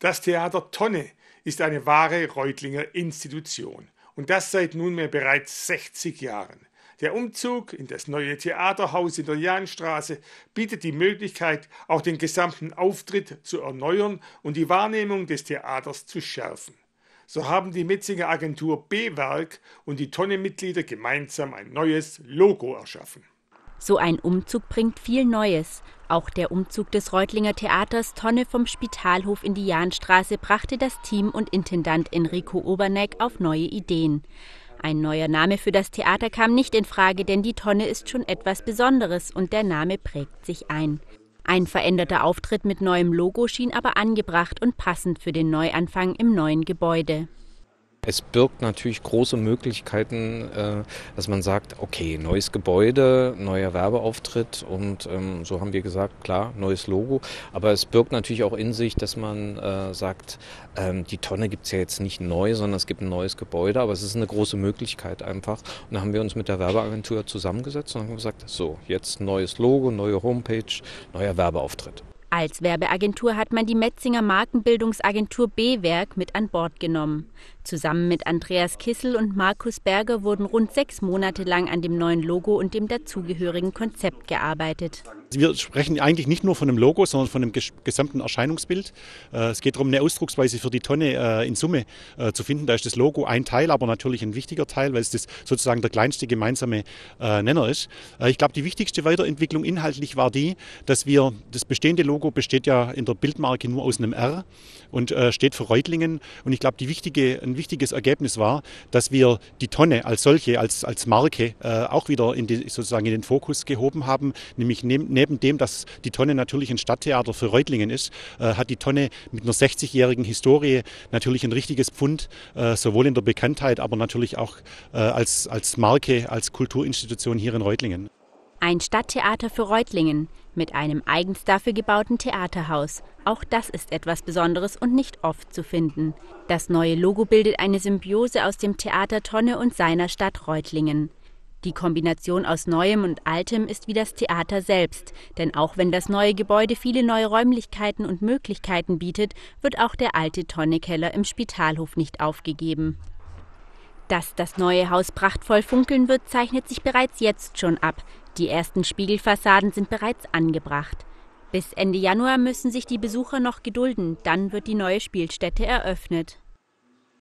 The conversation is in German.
Das Theater Tonne ist eine wahre Reutlinger Institution und das seit nunmehr bereits 60 Jahren. Der Umzug in das neue Theaterhaus in der Jahnstraße bietet die Möglichkeit, auch den gesamten Auftritt zu erneuern und die Wahrnehmung des Theaters zu schärfen. So haben die Metzinger Agentur B-Werk und die Tonne-Mitglieder gemeinsam ein neues Logo erschaffen. So ein Umzug bringt viel Neues. Auch der Umzug des Reutlinger Theaters Tonne vom Spitalhof in die Jahnstraße brachte das Team und Intendant Enrico Oberneck auf neue Ideen. Ein neuer Name für das Theater kam nicht in Frage, denn die Tonne ist schon etwas Besonderes und der Name prägt sich ein. Ein veränderter Auftritt mit neuem Logo schien aber angebracht und passend für den Neuanfang im neuen Gebäude. Es birgt natürlich große Möglichkeiten, äh, dass man sagt, okay, neues Gebäude, neuer Werbeauftritt und ähm, so haben wir gesagt, klar, neues Logo. Aber es birgt natürlich auch in sich, dass man äh, sagt, ähm, die Tonne gibt es ja jetzt nicht neu, sondern es gibt ein neues Gebäude, aber es ist eine große Möglichkeit einfach. Und da haben wir uns mit der Werbeagentur zusammengesetzt und haben gesagt, so, jetzt neues Logo, neue Homepage, neuer Werbeauftritt. Als Werbeagentur hat man die Metzinger Markenbildungsagentur B-Werk mit an Bord genommen. Zusammen mit Andreas Kissel und Markus Berger wurden rund sechs Monate lang an dem neuen Logo und dem dazugehörigen Konzept gearbeitet. Wir sprechen eigentlich nicht nur von einem Logo, sondern von einem gesamten Erscheinungsbild. Äh, es geht darum, eine Ausdrucksweise für die Tonne äh, in Summe äh, zu finden. Da ist das Logo ein Teil, aber natürlich ein wichtiger Teil, weil es das sozusagen der kleinste gemeinsame Nenner ist. Ich glaube, die wichtigste Weiterentwicklung inhaltlich war die, dass wir das bestehende Logo besteht ja in der Bildmarke nur aus einem R und steht für Reutlingen. Und ich glaube, wichtige, ein wichtiges Ergebnis war, dass wir die Tonne als solche, als, als Marke auch wieder in die, sozusagen in den Fokus gehoben haben, nämlich neben neben dem, dass die Tonne natürlich ein Stadttheater für Reutlingen ist, äh, hat die Tonne mit einer 60-jährigen Historie natürlich ein richtiges Pfund, äh, sowohl in der Bekanntheit, aber natürlich auch äh, als, als Marke, als Kulturinstitution hier in Reutlingen. Ein Stadttheater für Reutlingen mit einem eigens dafür gebauten Theaterhaus. Auch das ist etwas Besonderes und nicht oft zu finden. Das neue Logo bildet eine Symbiose aus dem Theater Tonne und seiner Stadt Reutlingen. Die Kombination aus Neuem und Altem ist wie das Theater selbst, denn auch wenn das neue Gebäude viele neue Räumlichkeiten und Möglichkeiten bietet, wird auch der alte Tonnekeller im Spitalhof nicht aufgegeben. Dass das neue Haus prachtvoll funkeln wird, zeichnet sich bereits jetzt schon ab. Die ersten Spiegelfassaden sind bereits angebracht. Bis Ende Januar müssen sich die Besucher noch gedulden, dann wird die neue Spielstätte eröffnet.